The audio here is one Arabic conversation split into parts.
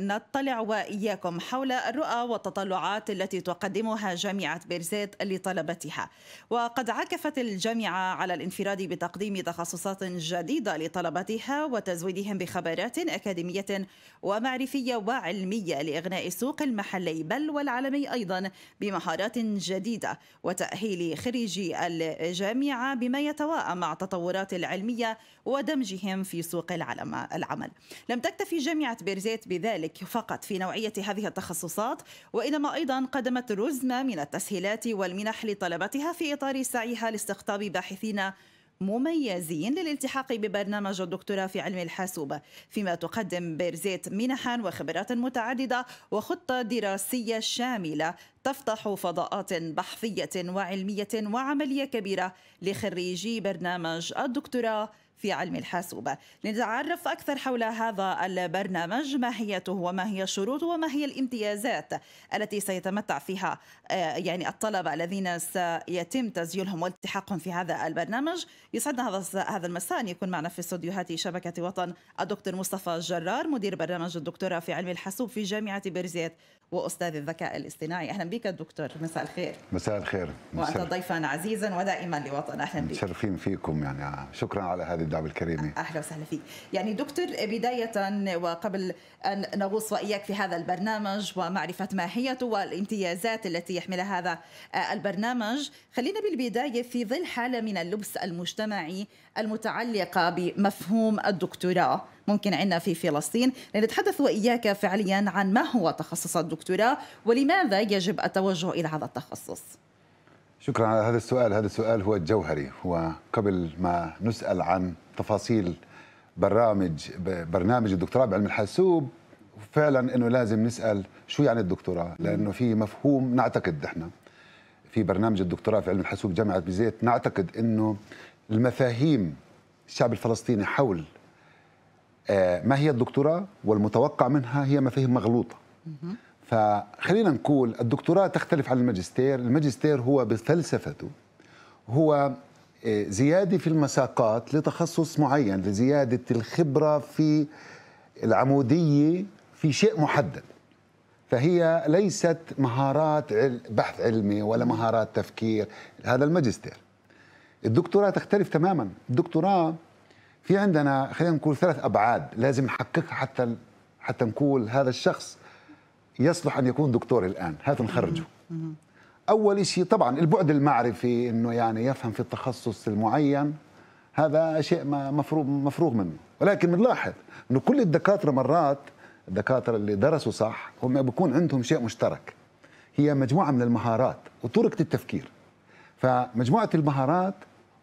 نطلع وإياكم حول الرؤى والتطلعات التي تقدمها جامعة بيرزيت لطلبتها وقد عكفت الجامعة على الانفراد بتقديم تخصصات جديدة لطلبتها وتزويدهم بخبرات أكاديمية ومعرفية وعلمية لإغناء السوق المحلي بل والعالمي أيضا بمهارات جديدة وتأهيل خريجي الجامعة بما يتواءم مع التطورات العلمية ودمجهم في سوق العمل لم تكتفي جامعة بيرزيت بذلك ذلك فقط في نوعية هذه التخصصات وإنما أيضا قدمت رزمة من التسهيلات والمنح لطلبتها في إطار سعيها لاستقطاب باحثين مميزين للالتحاق ببرنامج الدكتوراه في علم الحاسوب فيما تقدم بيرزيت منحا وخبرات متعددة وخطة دراسية شاملة تفتح فضاءات بحثية وعلمية وعملية كبيرة لخريجي برنامج الدكتوراه في علم الحاسوب لنتعرف أكثر حول هذا البرنامج ما هيته وما هي الشروط وما هي الامتيازات التي سيتمتع فيها آه، يعني الطلبة الذين سيتم تسجيلهم والتحاقهم في هذا البرنامج يسعدنا هذا هذا المساء أن يكون معنا في استوديوهات شبكة وطن الدكتور مصطفى الجرار مدير برنامج الدكتوراه في علم الحاسوب في جامعة بيرزيت واستاذ الذكاء الاصطناعي اهلا بك دكتور مساء الخير مساء الخير وانت ضيفا عزيزا ودائما لوطن اهلا بك متشرفين فيكم يعني شكرا على هذه الدعم الكريمه اهلا وسهلا فيك يعني دكتور بدايه وقبل ان نغوص واياك في هذا البرنامج ومعرفه ماهيته والامتيازات التي يحملها هذا البرنامج خلينا بالبدايه في ظل حاله من اللبس المجتمعي المتعلقه بمفهوم الدكتوراه ممكن عندنا في فلسطين لنتحدث واياك فعليا عن ما هو تخصص الدكتوراه ولماذا يجب التوجه الى هذا التخصص شكرا على هذا السؤال هذا السؤال هو الجوهري هو قبل ما نسأل عن تفاصيل برامج برنامج الدكتوراه بعلم الحاسوب فعلا انه لازم نسال شو يعني الدكتوراه لانه في مفهوم نعتقد احنا في برنامج الدكتوراه في علم الحاسوب جامعه بزيت نعتقد انه المفاهيم الشعب الفلسطيني حول آه، ما هي الدكتوراه والمتوقع منها هي مفاهيم مغلوطه فخلينا نقول الدكتوراه تختلف عن الماجستير الماجستير هو بفلسفته هو آه، زيادة في المساقات لتخصص معين لزيادة الخبرة في العمودية في شيء محدد فهي ليست مهارات بحث علمي ولا مهارات تفكير هذا الماجستير الدكتوراه تختلف تماما الدكتوراه في عندنا خلينا نقول ثلاث ابعاد لازم نحققها حتى حتى نقول هذا الشخص يصلح ان يكون دكتور الان هات نخرجه اول شيء طبعا البعد المعرفي انه يعني يفهم في التخصص المعين هذا شيء ما مفروغ مفروغ منه ولكن بنلاحظ انه كل الدكاتره مرات الدكاتره اللي درسوا صح هم بيكون عندهم شيء مشترك هي مجموعه من المهارات وطرق التفكير فمجموعه المهارات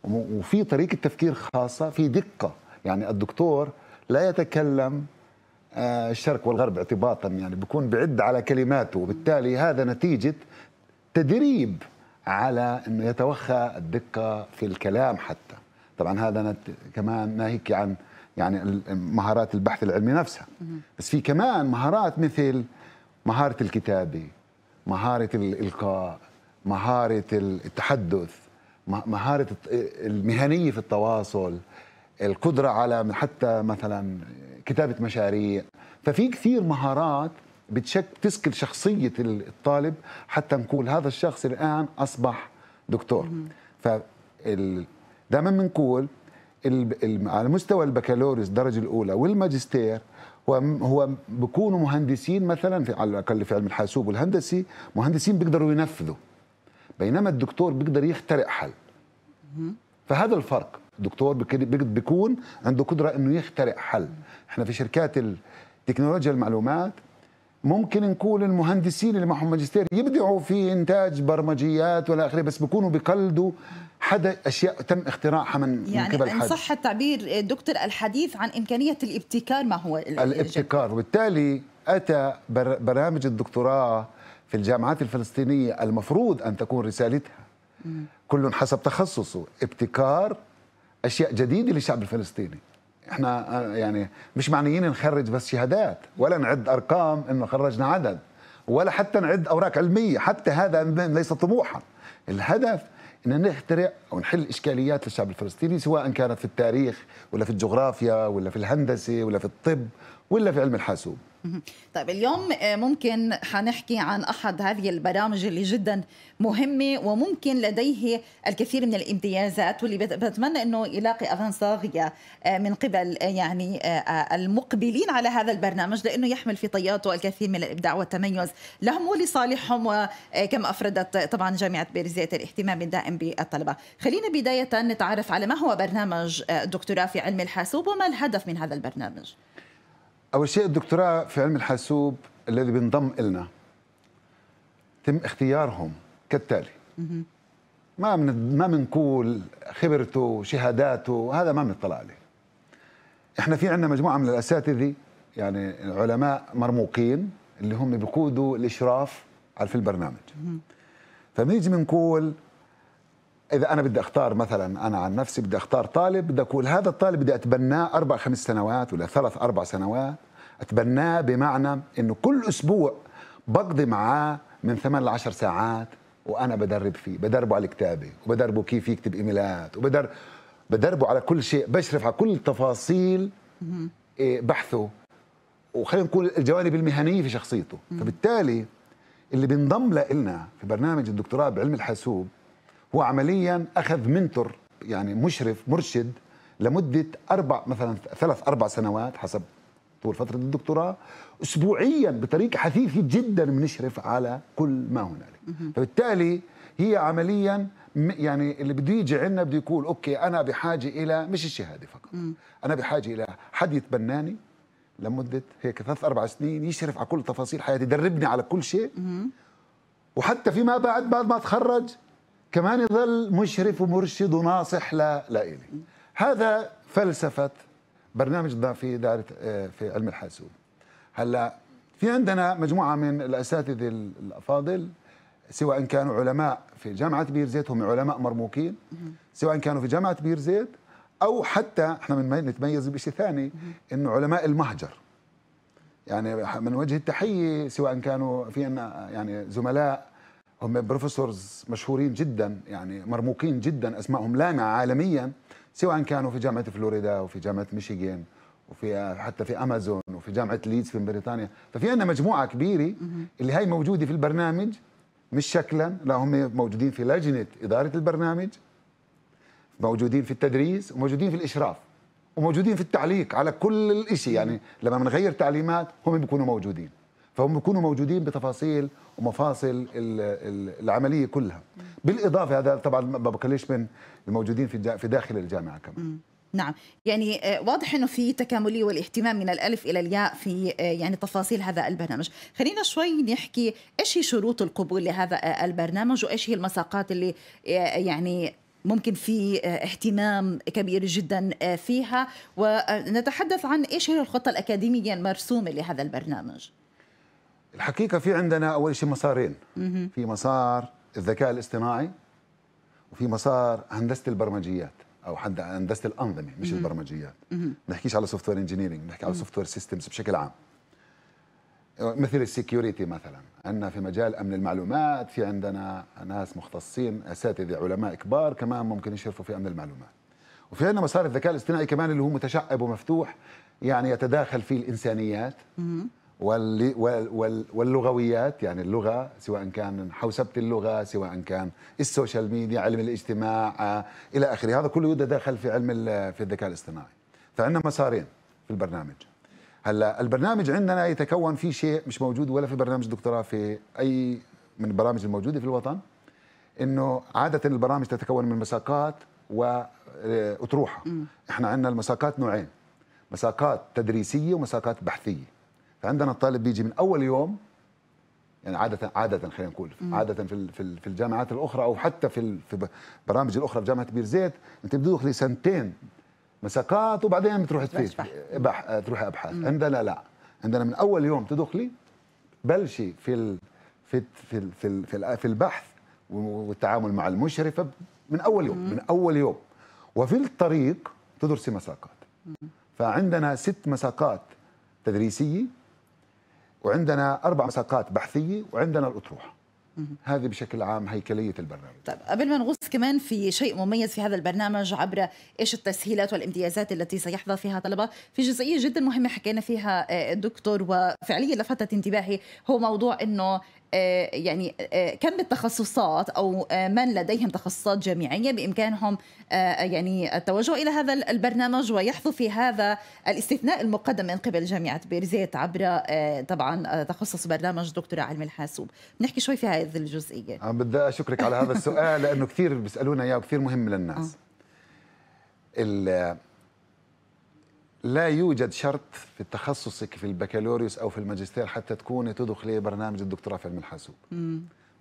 وفي طريقه تفكير خاصه في دقه يعني الدكتور لا يتكلم آه، الشرق والغرب اعتباطا يعني بيكون بعد على كلماته وبالتالي هذا نتيجة تدريب على أنه يتوخى الدقة في الكلام حتى طبعا هذا نت... كمان ناهيك عن يعني مهارات البحث العلمي نفسها بس في كمان مهارات مثل مهارة الكتابة مهارة الإلقاء مهارة التحدث مهارة المهنية في التواصل القدره على حتى مثلا كتابه مشاريع ففي كثير مهارات بتشك تسكل شخصيه الطالب حتى نقول هذا الشخص الان اصبح دكتور ف دائما بنقول على مستوى البكالوريوس الدرجه الاولى والماجستير هو بكونوا بيكونوا مهندسين مثلا في على الاقل في علم الحاسوب والهندسي مهندسين بيقدروا ينفذوا بينما الدكتور بيقدر يخترق حل فهذا الفرق الدكتور بيكون عنده قدره انه يخترع حل احنا في شركات التكنولوجيا المعلومات ممكن نقول المهندسين اللي معهم ماجستير يبدعوا في انتاج برمجيات ولا اخره بس بيكونوا بقلدوا حدا اشياء تم اختراعها من يعني من قبل حد صح التعبير دكتور الحديث عن امكانيه الابتكار ما هو الابتكار وبالتالي اتى برامج الدكتوراه في الجامعات الفلسطينيه المفروض ان تكون رسالتها كل حسب تخصصه ابتكار اشياء جديده للشعب الفلسطيني احنا آه، يعني مش معنيين نخرج بس شهادات ولا نعد ارقام انه خرجنا عدد ولا حتى نعد اوراق علميه حتى هذا ليس طموحا الهدف ان نخترع او نحل اشكاليات للشعب الفلسطيني سواء كانت في التاريخ ولا في الجغرافيا ولا في الهندسه ولا في الطب ولا في علم الحاسوب طيب اليوم آه، ممكن حنحكي عن احد هذه البرامج اللي جدا مهمه وممكن لديه الكثير من الامتيازات واللي بتمنى انه يلاقي اذان صاغيه آه، من قبل آه، يعني المقبلين على هذا البرنامج لانه يحمل في طياته الكثير من الابداع والتميز لهم ولصالحهم وكما افردت طبعا جامعه بيرزيت الاهتمام الدائم بالطلبه. خلينا بدايه نتعرف على ما هو برنامج دكتوراه في علم الحاسوب وما الهدف من هذا البرنامج. أول شيء الدكتوراه في علم الحاسوب الذي بينضم إلنا تم اختيارهم كالتالي ما من ما بنقول خبرته شهاداته هذا ما بنطلع عليه احنا في عندنا مجموعه من الاساتذه يعني علماء مرموقين اللي هم بيقودوا الاشراف على في البرنامج فبنيجي بنقول اذا انا بدي اختار مثلا انا عن نفسي بدي اختار طالب بدي اقول هذا الطالب بدي اتبناه اربع خمس سنوات ولا ثلاث اربع سنوات اتبناه بمعنى انه كل اسبوع بقضي معاه من ثمان لعشر ساعات وانا بدرب فيه بدربه على الكتابه وبدربه كيف يكتب ايميلات وبدر بدربه على كل شيء بشرف على كل تفاصيل إيه، بحثه وخلينا نقول الجوانب المهنيه في شخصيته فبالتالي اللي بينضم لنا في برنامج الدكتوراه بعلم الحاسوب هو عمليا أخذ منتور يعني مشرف مرشد لمدة أربع مثلا ثلاث أربع سنوات حسب طول فترة الدكتوراه أسبوعيا بطريقة حثيثة جدا بنشرف على كل ما هنالك فبالتالي هي عمليا يعني اللي بده يجي عندنا بده يقول اوكي انا بحاجه الى مش الشهاده فقط انا بحاجه الى حد يتبناني لمده هيك ثلاث اربع سنين يشرف على كل تفاصيل حياتي يدربني على كل شيء وحتى فيما بعد بعد ما اتخرج كمان يظل مشرف ومرشد وناصح لا لإلي هذا فلسفة برنامج في دائرة آه، في علم الحاسوب هلا في عندنا مجموعة من الأساتذة الأفاضل سواء كانوا علماء في جامعة بير زيت هم علماء مرموقين سواء كانوا في جامعة بير زيت أو حتى احنا من نتميز بشيء ثاني إنه علماء المهجر يعني من وجه التحية سواء كانوا في عنا يعني زملاء هم بروفيسورز مشهورين جدا يعني مرموقين جدا اسمائهم لامعه عالميا سواء كانوا في جامعه فلوريدا وفي جامعه ميشيغان وفي حتى في امازون وفي جامعه ليدز في بريطانيا ففي عندنا مجموعه كبيره اللي هي موجوده في البرنامج مش شكلا لا هم موجودين في لجنه اداره البرنامج موجودين في التدريس وموجودين في الاشراف وموجودين في التعليق على كل الشيء يعني لما بنغير تعليمات هم بيكونوا موجودين فهم بيكونوا موجودين بتفاصيل ومفاصل العمليه كلها بالاضافه هذا طبعا ما بكلش من الموجودين في في داخل الجامعه كمان نعم يعني آه، واضح انه في تكامليه والاهتمام من الالف الى الياء في آه، يعني تفاصيل هذا البرنامج خلينا شوي نحكي ايش هي شروط القبول لهذا آه، البرنامج وايش هي المساقات اللي يعني ممكن في اهتمام كبير جدا فيها ونتحدث عن ايش هي الخطه الاكاديميه المرسومه لهذا البرنامج الحقيقه في عندنا اول شيء مسارين في مسار الذكاء الاصطناعي وفي مسار هندسه البرمجيات او حتى هندسه الانظمه مش البرمجيات ما نحكيش على سوفت وير انجينيرنج بنحكي على سوفت وير سيستمز بشكل عام مثل السكيورتي مثلا عندنا في مجال امن المعلومات في عندنا ناس مختصين اساتذه علماء كبار كمان ممكن يشرفوا في امن المعلومات وفي عندنا مسار الذكاء الاصطناعي كمان اللي هو متشعب ومفتوح يعني يتداخل فيه الانسانيات واللغويات يعني اللغة سواء كان حوسبة اللغة سواء كان السوشيال ميديا علم الاجتماع آه، إلى آخره هذا كله يتداخل في علم في الذكاء الاصطناعي فعندنا مسارين في البرنامج هلا البرنامج عندنا يتكون في شيء مش موجود ولا في برنامج دكتوراه في أي من البرامج الموجودة في الوطن انه عاده البرامج تتكون من مساقات واطروحه آه، احنا عندنا المساقات نوعين مساقات تدريسيه ومساقات بحثيه فعندنا الطالب بيجي من اول يوم يعني عاده عاده خلينا نقول عاده في في الجامعات الاخرى او حتى في في برامج الاخرى في جامعه بير زيت انت بتدخلي سنتين مساقات وبعدين بتروحي تفيش آه، تروحي ابحاث عندنا لا عندنا من اول يوم تدخلي بلشي في ال في ال في ال في, ال في, ال في البحث والتعامل مع المشرفه من اول يوم من اول يوم وفي الطريق تدرسي مساقات فعندنا ست مساقات تدريسيه وعندنا اربع مساقات بحثيه وعندنا الاطروحه هذه بشكل عام هيكلية البرنامج طيب قبل ما نغوص كمان في شيء مميز في هذا البرنامج عبر إيش التسهيلات والامتيازات التي سيحظى فيها طلبة في جزئية جدا مهمة حكينا فيها آه، الدكتور وفعليا لفتت انتباهي هو موضوع أنه آه، يعني آه، كم التخصصات او آه، من لديهم تخصصات جامعيه بامكانهم يعني التوجه الى هذا البرنامج ويحظوا في هذا الاستثناء المقدم من قبل جامعه بيرزيت عبر طبعا تخصص برنامج دكتوراه علم الحاسوب نحكي شوي في هذه الجزئيه بدي اشكرك على هذا السؤال لانه كثير بيسالونا اياه وكثير مهم للناس لا يوجد شرط في تخصصك في البكالوريوس او في الماجستير حتى تكوني تدخلي برنامج الدكتوراه في علم الحاسوب.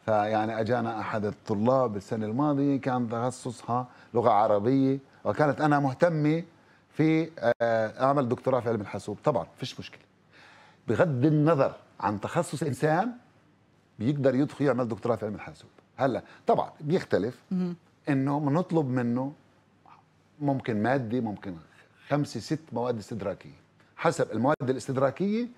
فيعني اجانا احد الطلاب السنه الماضيه كان تخصصها لغه عربيه وكانت انا مهتمه في آه، اعمل دكتوراه في علم الحاسوب، طبعا فيش مشكله. بغض النظر عن تخصص انسان بيقدر يدخل يعمل دكتوراه في علم الحاسوب، هلا طبعا بيختلف انه بنطلب منه ممكن مادي ممكن خمسة ست مواد استدراكية حسب المواد الاستدراكية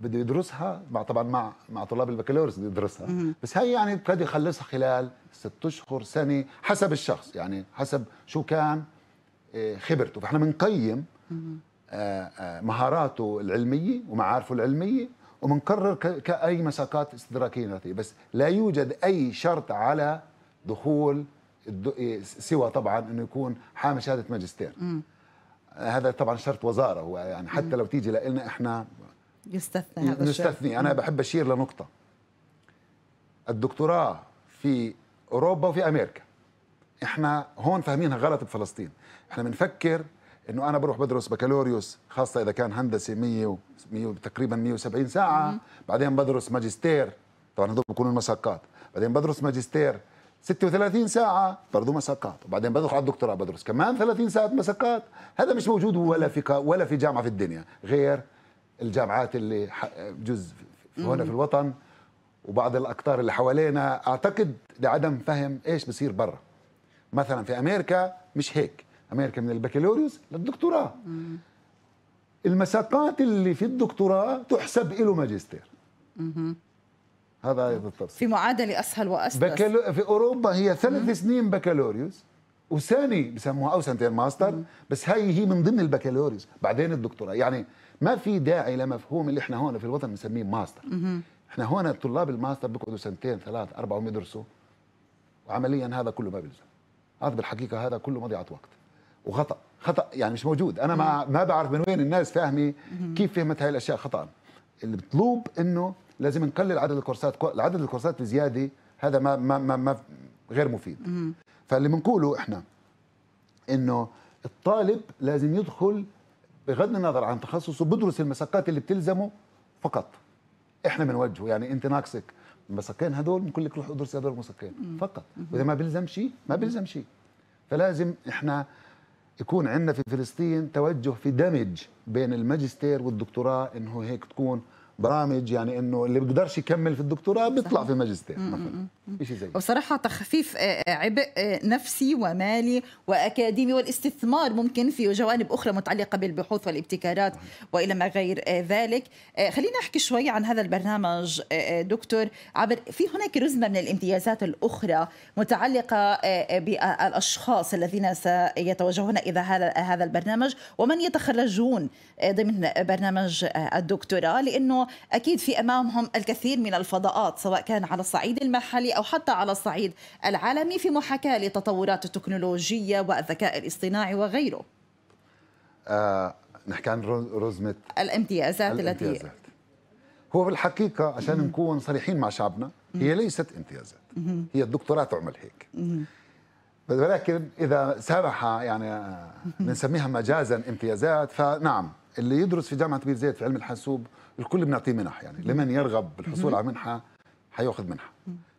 بده يدرسها مع طبعا مع مع طلاب البكالوريوس بده يدرسها بس هي يعني قد يخلصها خلال ست اشهر سنه حسب الشخص يعني حسب شو كان آه، خبرته فاحنا بنقيم آه، آه، مهاراته العلميه ومعارفه العلميه وبنقرر كاي مساقات استدراكيه بس لا يوجد اي شرط على دخول سوى طبعا انه يكون حامل شهاده ماجستير هذا طبعا شرط وزاره هو يعني حتى لو تيجي لنا احنا يستثنى هذا نستثني انا بحب اشير لنقطه الدكتوراه في اوروبا وفي امريكا احنا هون فاهمينها غلط بفلسطين احنا بنفكر انه انا بروح بدرس بكالوريوس خاصه اذا كان هندسه 100 100 تقريبا 170 ساعه بعدين بدرس ماجستير طبعا هذول بيكونوا المشقات بعدين بدرس ماجستير 36 ساعة برضه مساقات وبعدين بدخل على الدكتوراه بدرس كمان 30 ساعة مساقات هذا مش موجود ولا في ولا في جامعة في الدنيا غير الجامعات اللي بجوز هنا في الوطن وبعض الأقطار اللي حوالينا أعتقد لعدم فهم إيش بصير برا مثلا في أمريكا مش هيك أمريكا من البكالوريوس للدكتوراه المساقات اللي في الدكتوراه تحسب له ماجستير هذا ايضا الترسيخ في معادله اسهل واسهل بكالو... في اوروبا هي ثلاث مم. سنين بكالوريوس وثاني بسموها او سنتين ماستر مم. بس هاي هي من ضمن البكالوريوس بعدين الدكتوراه يعني ما في داعي لمفهوم اللي احنا هون في الوطن بنسميه ماستر مم. احنا هون طلاب الماستر بيقعدوا سنتين ثلاث اربعه ويدرسوا وعمليا هذا كله ما بيلزم هذا بالحقيقه هذا كله مضيعه وقت وخطا خطا يعني مش موجود انا ما ما بعرف من وين الناس فاهمه كيف فهمت هاي الاشياء خطا المطلوب انه لازم نقلل عدد الكورسات عدد الكورسات الزياده هذا ما ما ما, ما غير مفيد فاللي بنقوله احنا انه الطالب لازم يدخل بغض النظر عن تخصصه بدرس المساقات اللي بتلزمه فقط احنا بنوجهه يعني انت ناقصك مساقين هذول بنقول لك روح ادرس هذول المساقين فقط واذا ما بيلزم شيء ما بيلزم شيء فلازم احنا يكون عندنا في فلسطين توجه في دمج بين الماجستير والدكتوراه انه هيك تكون برامج يعني انه اللي بيقدرش يكمل في الدكتوراه بيطلع صحيح. في ماجستير مثلا شيء زي وصراحه تخفيف آه، آه، عبء آه، نفسي ومالي واكاديمي والاستثمار ممكن في جوانب اخرى متعلقه بالبحوث والابتكارات والى ما غير ذلك خلينا احكي شوي عن هذا البرنامج دكتور عبر في هناك رزمه من الامتيازات الاخرى متعلقه بالاشخاص الذين سيتوجهون الى هذا البرنامج ومن يتخرجون ضمن برنامج الدكتوراه لانه اكيد في امامهم الكثير من الفضاءات سواء كان على الصعيد المحلي او حتى على الصعيد العالمي في محاكاه لتطورات التكنولوجيا والذكاء الاصطناعي وغيره. آه نحكي عن رزمه الامتيازات, الامتيازات. التي هو بالحقيقه عشان مم. نكون صريحين مع شعبنا هي ليست امتيازات مم. هي الدكتوراه تعمل هيك. مم. ولكن اذا سمح يعني بنسميها آه، مجازا امتيازات فنعم اللي يدرس في جامعه بير زيت في علم الحاسوب الكل بنعطيه منح يعني لمن يرغب بالحصول على منحه حياخذ منحه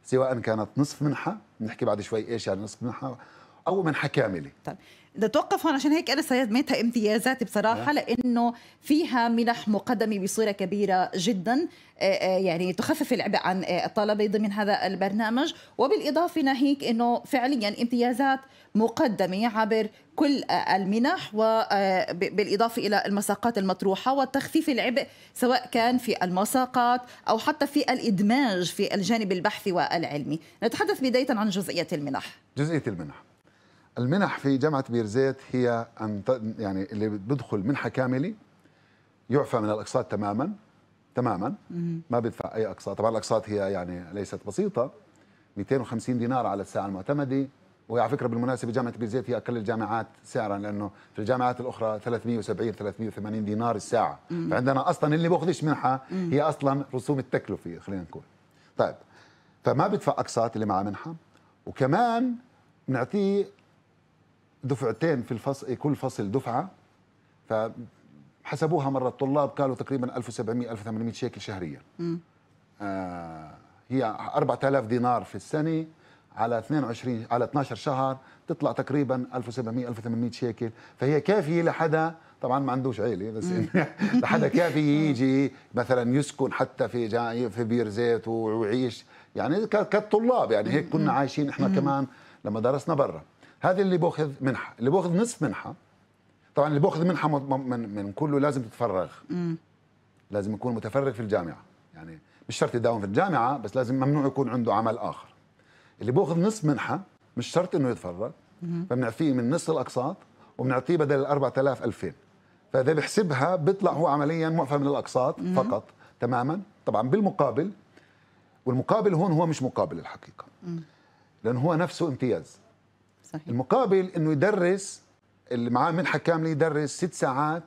سواء كانت نصف منحه بنحكي بعد شوي ايش يعني نصف منحه او من حكامله طيب بدي اتوقف هون عشان هيك انا سميتها امتيازات بصراحه نعم. لانه فيها منح مقدمه بصوره كبيره جدا آه، آه، يعني تخفف العبء عن آه، الطلبه ضمن هذا البرنامج وبالاضافه ناهيك انه فعليا امتيازات مقدمه عبر كل المنح وبالاضافه الى المساقات المطروحه وتخفيف العبء سواء كان في المساقات او حتى في الادماج في الجانب البحثي والعلمي نتحدث بدايه عن جزئيه المنح جزئيه المنح المنح في جامعه بيرزيت هي ان يعني اللي بيدخل منحه كامله يعفى من الاقساط تماما تماما ما بيدفع اي اقساط طبعا الاقساط هي يعني ليست بسيطه 250 دينار على الساعه المعتمده وعلى فكره بالمناسبه جامعه بيرزيت هي اقل الجامعات سعرا لانه في الجامعات الاخرى 370 380 دينار الساعه مم. فعندنا اصلا اللي بياخذش منحه هي اصلا رسوم التكلفه خلينا نقول طيب فما بيدفع اقساط اللي معه منحه وكمان بنعطيه دفعتين في الفصل كل فصل دفعه فحسبوها مره الطلاب قالوا تقريبا 1700 1800 شيكل شهريا آه هي 4000 دينار في السنه على 22 على 12 شهر تطلع تقريبا 1700 1800 شيكل فهي كافيه لحدا طبعا ما عندوش عيله بس لحدا كافي يجي مثلا يسكن حتى في في بير زيت ويعيش يعني كطلاب يعني هيك كنا عايشين احنا كمان لما درسنا برا هذا اللي باخذ منحه اللي باخذ نصف منحه طبعا اللي باخذ منحه من, من كله لازم تتفرغ م. لازم يكون متفرغ في الجامعه يعني مش شرط يداوم في الجامعه بس لازم ممنوع يكون عنده عمل اخر اللي باخذ نصف منحه مش شرط انه يتفرغ فبنعفيه من نصف الاقساط وبنعطيه بدل ال 4000 2000 فاذا بحسبها بيطلع هو عمليا معفى من الاقساط مم. فقط تماما طبعا بالمقابل والمقابل هون هو مش مقابل الحقيقه لانه هو نفسه امتياز صحيح. المقابل انه يدرس اللي معاه منحه كامله يدرس ست ساعات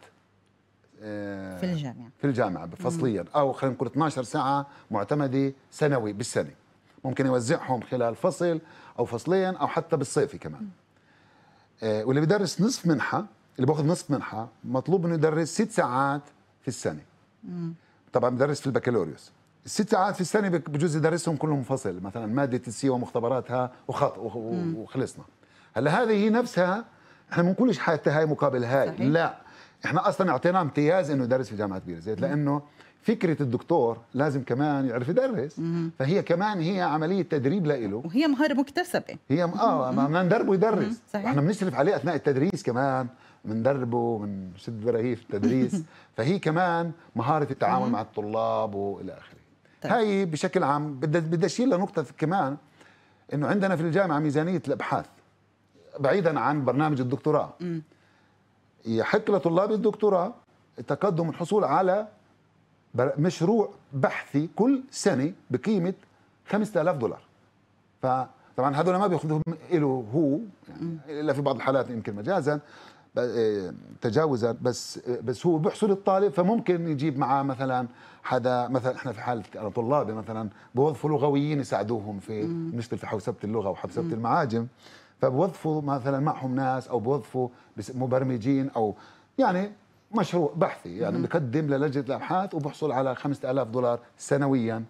آه، في الجامعه في الجامعه فصليا او خلينا نقول 12 ساعه معتمده سنوي بالسنه ممكن يوزعهم خلال فصل او فصلين او حتى بالصيفي كمان آه، واللي بيدرس نصف منحه اللي باخذ نصف منحه مطلوب انه يدرس ست ساعات في السنه مم. طبعا بدرس في البكالوريوس الست ساعات في السنه بجوز يدرسهم كلهم فصل مثلا ماده السي ومختبراتها وخط وخلصنا هلا هذه نفسها احنا ما بنقولش حتى هاي مقابل هاي صحيح. لا احنا اصلا اعطيناه امتياز انه يدرس في جامعه بير زيت لانه فكره الدكتور لازم كمان يعرف يدرس مم. فهي كمان هي عمليه تدريب لإله وهي مهاره مكتسبه هي م... اه بدنا ندربه يدرس احنا بنشرف عليه اثناء التدريس كمان بندربه بنشد براهيه في التدريس فهي كمان مهاره التعامل مم. مع الطلاب والى اخره طيب. هاي بشكل عام بدي بدي اشير لنقطه كمان انه عندنا في الجامعه ميزانيه الابحاث بعيدا عن برنامج الدكتوراه يحق لطلاب الدكتوراه التقدم الحصول على مشروع بحثي كل سنه بقيمه 5000 دولار فطبعا هذول ما بياخذوهم له هو يعني الا في بعض الحالات يمكن مجازا آه، تجاوزا بس بس هو بيحصل الطالب فممكن يجيب معاه مثلا حدا مثلا احنا في حاله انا طلابي مثلا بوظفوا لغويين يساعدوهم في نشتغل في حوسبه اللغه وحوسبه المعاجم فبوظفوا مثلا معهم ناس او بوظفوا مبرمجين او يعني مشروع بحثي يعني بقدم للجنه الابحاث وبحصل على 5000 دولار سنويا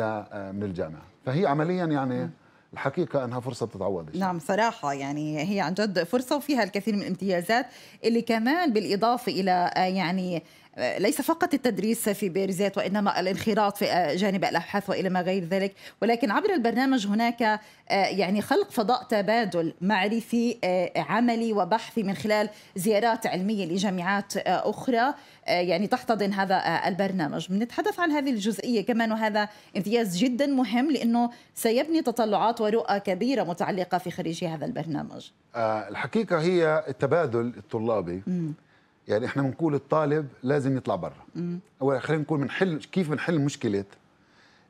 آه، من الجامعه فهي عمليا يعني الحقيقة أنها فرصة بتتعوضش نعم صراحة يعني هي عن جد فرصة وفيها الكثير من الامتيازات اللي كمان بالإضافة إلى آه، يعني ليس فقط التدريس في بيرزيت وإنما الانخراط في جانب الأبحاث وإلى ما غير ذلك ولكن عبر البرنامج هناك آه، يعني خلق فضاء تبادل معرفي آه، عملي وبحثي من خلال زيارات علمية لجامعات آه، أخرى يعني تحتضن هذا البرنامج بنتحدث عن هذه الجزئية كمان وهذا امتياز جدا مهم لأنه سيبني تطلعات ورؤى كبيرة متعلقة في خريجي هذا البرنامج الحقيقة هي التبادل الطلابي م. يعني احنا بنقول الطالب لازم يطلع برا او خلينا نقول بنحل كيف بنحل مشكله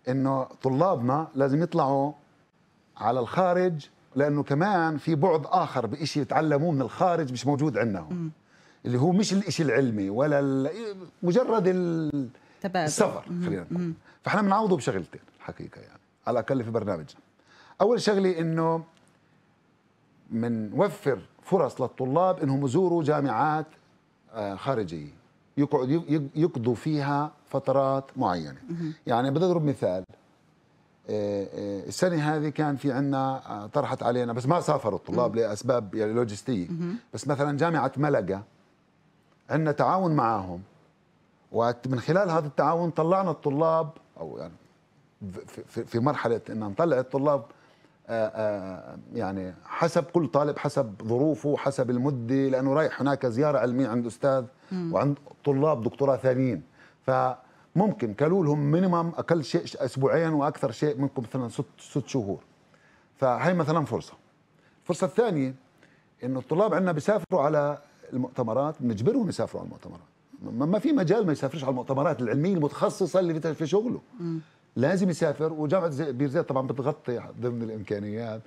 انه طلابنا لازم يطلعوا على الخارج لانه كمان في بعد اخر بشيء يتعلموه من الخارج مش موجود عندنا هون اللي هو مش الشيء العلمي ولا مجرد السفر خلينا نقول فاحنا بنعوضه بشغلتين الحقيقه يعني على الاقل في برنامجنا اول شغله انه بنوفر فرص للطلاب انهم يزوروا جامعات آه، خارجيه يقعد يقضوا فيها فترات معينه يعني بدي اضرب مثال آه، آه، السنه هذه كان في عندنا طرحت علينا بس ما سافروا الطلاب لاسباب يعني لوجستيه بس مثلا جامعه ملقا عندنا تعاون معاهم ومن خلال هذا التعاون طلعنا الطلاب او يعني في مرحله ان نطلع الطلاب آه، آه، يعني حسب كل طالب حسب ظروفه حسب المده لانه رايح هناك زياره علميه عند استاذ وعند طلاب دكتوراه ثانيين فممكن كلوا لهم مينيمم اقل شيء اسبوعين واكثر شيء منكم مثلا ست ست شهور فهي مثلا فرصه الفرصه الثانيه انه الطلاب عندنا بيسافروا على المؤتمرات بنجبرهم يسافروا على المؤتمرات ما في مجال ما يسافرش على المؤتمرات العلميه المتخصصه اللي في شغله لازم يسافر وجامعه بير زيت طبعا بتغطي ضمن الامكانيات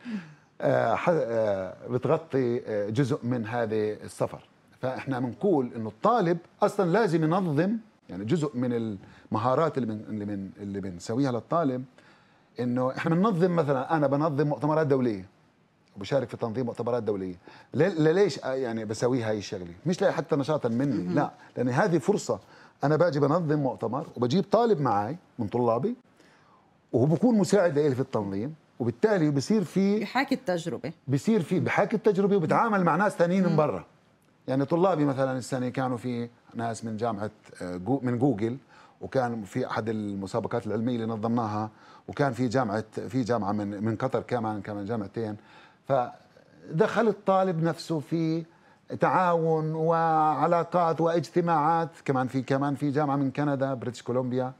آه، آه، بتغطي آه، جزء من هذا السفر فاحنا بنقول انه الطالب اصلا لازم ينظم يعني جزء من المهارات اللي من اللي من اللي بنسويها للطالب انه احنا بننظم مثلا انا بنظم مؤتمرات دوليه وبشارك في تنظيم مؤتمرات دوليه ليش يعني بسوي هاي الشغله مش لاقي حتى نشاطا مني لا لان هذه فرصه انا باجي بنظم مؤتمر وبجيب طالب معي من طلابي وهو بكون مساعد لإلي في التنظيم وبالتالي بصير في بحاكي التجربه بصير في بحاكي التجربه وبتعامل مع ناس ثانيين من برا يعني طلابي مثلا السنه كانوا في ناس من جامعه آه، جو من جوجل وكان في احد المسابقات العلميه اللي نظمناها وكان في جامعه في جامعه من من قطر كمان كمان جامعتين فدخل الطالب نفسه في تعاون وعلاقات واجتماعات كمان في كمان في جامعه من كندا بريتش كولومبيا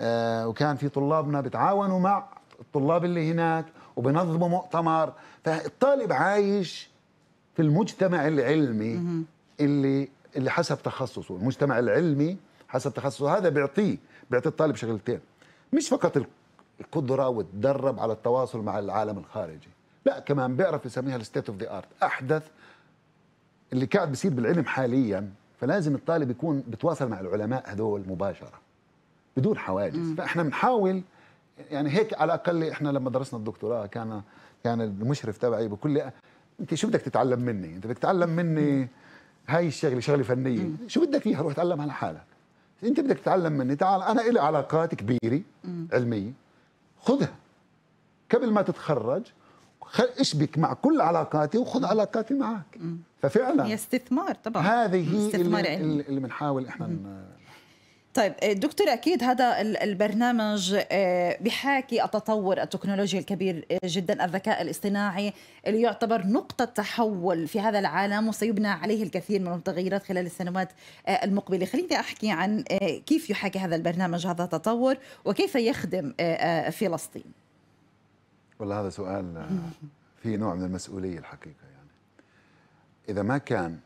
آه، وكان في طلابنا بتعاونوا مع الطلاب اللي هناك وبنظموا مؤتمر فالطالب عايش في المجتمع العلمي اللي اللي حسب تخصصه المجتمع العلمي حسب تخصصه هذا بيعطيه بيعطي الطالب شغلتين مش فقط القدرة وتدرب على التواصل مع العالم الخارجي لا كمان بيعرف يسميها الستيت اوف ذا ارت احدث اللي قاعد بيصير بالعلم حاليا فلازم الطالب يكون بتواصل مع العلماء هذول مباشره بدون حواجز مم. فاحنا بنحاول يعني هيك على الاقل احنا لما درسنا الدكتوراه كان كان المشرف تبعي بكل انت شو بدك تتعلم مني انت بدك تتعلم مني هاي الشغله شغله فنيه مم. شو بدك اياها روح تعلمها لحالك انت بدك تتعلم مني تعال انا لي علاقات كبيره مم. علميه خذها قبل ما تتخرج اشبك مع كل علاقاتي وخذ علاقاتي معك ففعلا هي استثمار طبعا هذه هي استثمار اللي, اللي بنحاول احنا طيب آه، دكتور اكيد هذا البرنامج آه، بحاكي التطور التكنولوجي الكبير آه، جدا الذكاء الاصطناعي اللي يعتبر نقطه تحول في هذا العالم وسيبنى عليه الكثير من المتغيرات خلال السنوات المقبله خليني احكي عن كيف يحاكي هذا البرنامج هذا التطور وكيف يخدم فلسطين والله هذا سؤال فيه نوع من المسؤوليه الحقيقه يعني اذا ما كان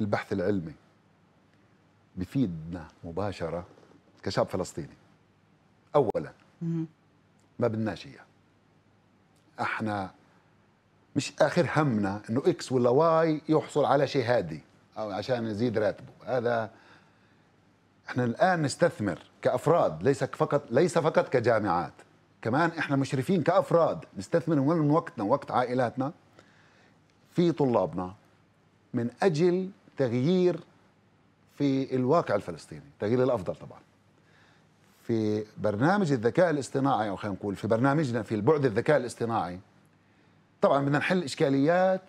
البحث العلمي بفيدنا مباشره كشعب فلسطيني اولا ما بدناش اياه احنا مش اخر همنا انه اكس ولا واي يحصل على شيء هادي او عشان يزيد راتبه هذا احنا الان نستثمر كافراد ليس فقط ليس فقط كجامعات كمان احنا مشرفين كافراد نستثمر من وقتنا ووقت عائلاتنا في طلابنا من اجل تغيير في الواقع الفلسطيني تغيير الأفضل طبعا في برنامج الذكاء الاصطناعي أو خلينا نقول في برنامجنا في البعد الذكاء الاصطناعي طبعا بدنا نحل إشكاليات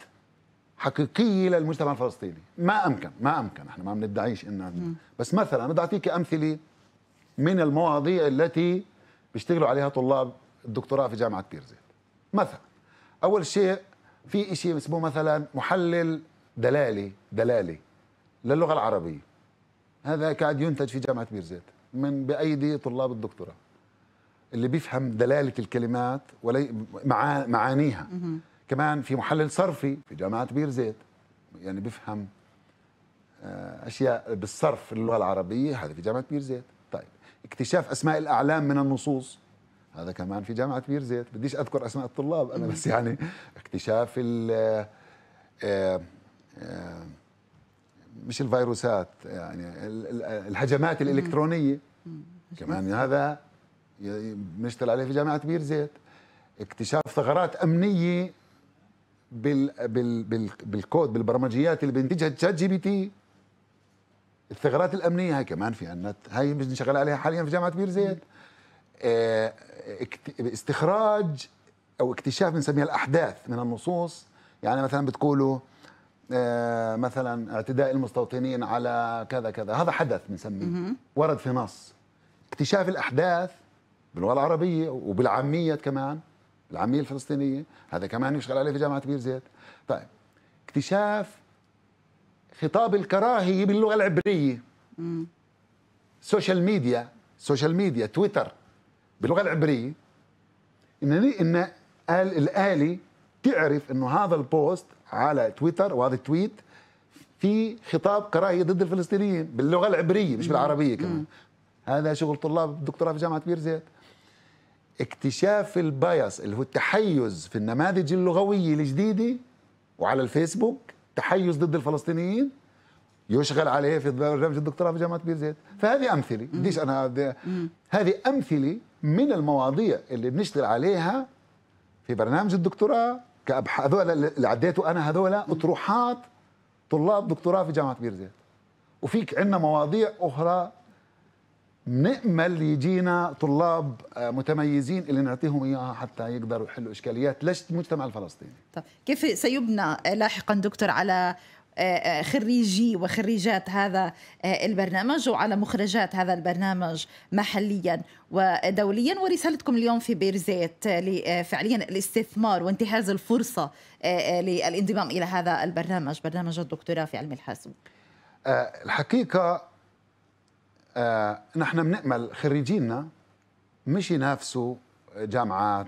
حقيقية للمجتمع الفلسطيني ما أمكن ما أمكن احنا ما بندعيش إن بس مثلا بدي أعطيك أمثلة من المواضيع التي بيشتغلوا عليها طلاب الدكتوراه في جامعة بيرزيت مثلا أول شيء في شيء اسمه مثلا محلل دلالي دلالي للغة العربية هذا قاعد ينتج في جامعه بيرزيت من بايدي طلاب الدكتوراه اللي بيفهم دلاله الكلمات ولي معانيها كمان في محلل صرفي في جامعه بيرزيت يعني بيفهم آه، اشياء بالصرف اللغه العربيه هذا في جامعه بيرزيت طيب اكتشاف اسماء الاعلام من النصوص هذا كمان في جامعه بيرزيت بديش اذكر اسماء الطلاب انا بس يعني اكتشاف ال آه، آه، مش الفيروسات يعني الهجمات الالكترونيه كمان هذا بنشتغل عليه في جامعه بير زيت اكتشاف ثغرات امنيه بال بال بال بالكود بالبرمجيات اللي بينتجها تشات جي بي تي الثغرات الامنيه هاي كمان في عندنا هاي بنشتغل عليها حاليا في جامعه بير زيت آه، استخراج او اكتشاف بنسميها الاحداث من النصوص يعني مثلا بتقولوا آه، مثلا اعتداء المستوطنين على كذا كذا هذا حدث بنسميه ورد في نص اكتشاف الاحداث باللغه العربيه وبالعاميه كمان العاميه الفلسطينيه هذا كمان يشغل عليه في جامعه بير زيت طيب اكتشاف خطاب الكراهيه باللغه العبريه سوشيال ميديا سوشيال ميديا تويتر باللغه العبريه ان ان الآلي تعرف انه هذا البوست على تويتر وهذا التويت في خطاب كراهيه ضد الفلسطينيين باللغه العبريه مش بالعربيه كمان هذا شغل طلاب الدكتوراه في جامعه بير زيت اكتشاف البايس اللي هو التحيز في النماذج اللغويه الجديده وعلى الفيسبوك تحيز ضد الفلسطينيين يشغل عليه في برنامج الدكتوراه في جامعه بير زيت فهذه امثله بديش انا هذه امثله من المواضيع اللي بنشتغل عليها في برنامج الدكتوراه كابحاث هذول اللي عديته انا هذول اطروحات طلاب دكتوراه في جامعه بير زيت وفيك عندنا مواضيع اخرى نأمل يجينا طلاب آه، متميزين اللي نعطيهم اياها حتى يقدروا يحلوا اشكاليات ليش المجتمع الفلسطيني طيب كيف سيبنى لاحقا دكتور على آه، آه، خريجي وخريجات هذا آه، البرنامج وعلى مخرجات هذا البرنامج محليا ودوليا ورسالتكم اليوم في بيرزيت لفعليا الاستثمار وانتهاز الفرصة للانضمام إلى هذا البرنامج برنامج الدكتوراه في علم الحاسوب الحقيقة نحن بنأمل خريجينا مش ينافسوا جامعات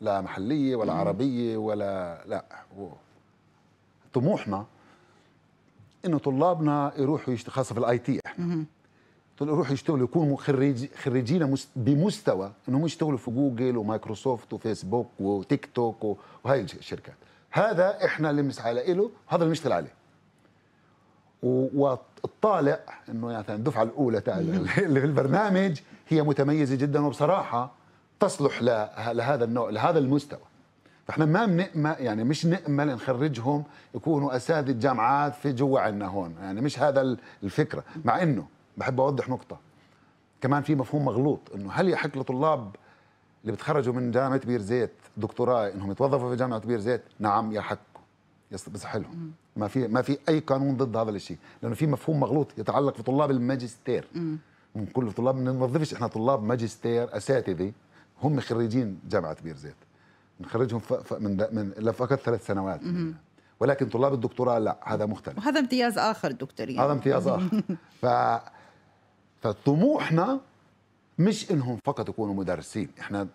لا محلية ولا عربية ولا لا طموحنا انه طلابنا يروحوا يشتغلوا خاصه في الاي تي احنا يروحوا يشتغلوا يكونوا خريج خريجين بمستوى انهم يشتغلوا في جوجل ومايكروسوفت وفيسبوك وتيك توك وهي وهاي الشركات هذا احنا اللي بنسعى له وهذا اللي بنشتغل عليه والطالع انه يعني الدفعه الاولى تاع اللي في البرنامج هي متميزه جدا وبصراحه تصلح لهذا النوع لهذا المستوى فاحنا ما بنأمل يعني مش نأمل نخرجهم يكونوا اساتذه جامعات في جوا عندنا هون يعني مش هذا الفكره مع انه بحب اوضح نقطه كمان في مفهوم مغلوط انه هل يحق لطلاب اللي بتخرجوا من جامعه بير زيت دكتوراه انهم يتوظفوا في جامعه بير زيت نعم يحق بصح لهم ما في ما في اي قانون ضد هذا الشيء لانه في مفهوم مغلوط يتعلق في طلاب الماجستير من كل طلاب ما نوظفش احنا طلاب ماجستير اساتذه هم خريجين جامعه بير زيت نخرجهم من من لفقط ثلاث سنوات ولكن طلاب الدكتوراه لا هذا مختلف وهذا امتياز اخر دكتور يعني. هذا امتياز اخر ف فطموحنا مش انهم فقط يكونوا مدرسين احنا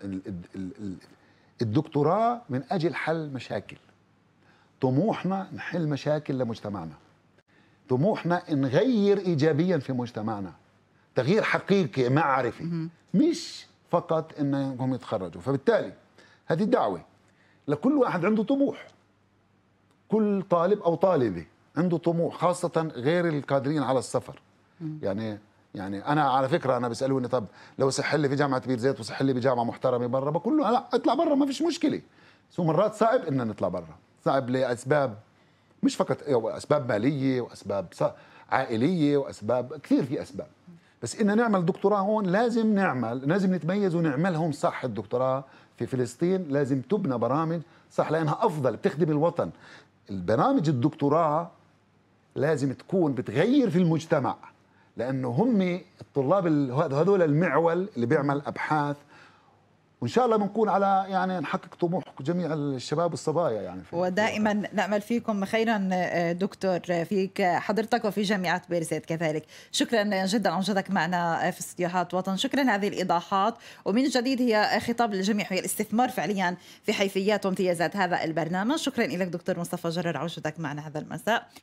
الدكتوراه من اجل حل مشاكل طموحنا نحل مشاكل لمجتمعنا طموحنا نغير ايجابيا في مجتمعنا تغيير حقيقي معرفي مش فقط انهم يتخرجوا فبالتالي هذه الدعوة لكل واحد عنده طموح كل طالب أو طالبة عنده طموح خاصة غير القادرين على السفر يعني يعني انا على فكره انا بيسالوني طب لو صح لي في جامعه بير زيت وصح لي بجامعه محترمه برا بقول له لا اطلع برا ما فيش مشكله بس مرات صعب ان نطلع برا صعب لاسباب مش فقط اسباب ماليه واسباب عائليه واسباب كثير في اسباب بس ان نعمل دكتوراه هون لازم نعمل لازم نتميز ونعملهم صح الدكتوراه في فلسطين لازم تبنى برامج صح لانها افضل بتخدم الوطن البرامج الدكتوراه لازم تكون بتغير في المجتمع لانه هم الطلاب هذول المعول اللي بيعمل ابحاث وان شاء الله بنكون على يعني نحقق طموح جميع الشباب والصبايا يعني في ودائما نامل فيكم خيرا دكتور فيك حضرتك وفي جامعه بيرزيت كذلك شكرا جدا عن جدك معنا في استديوهات وطن شكرا هذه الايضاحات ومن جديد هي خطاب للجميع هي الاستثمار فعليا في حيثيات وامتيازات هذا البرنامج شكرا لك دكتور مصطفى جرر على وجودك معنا هذا المساء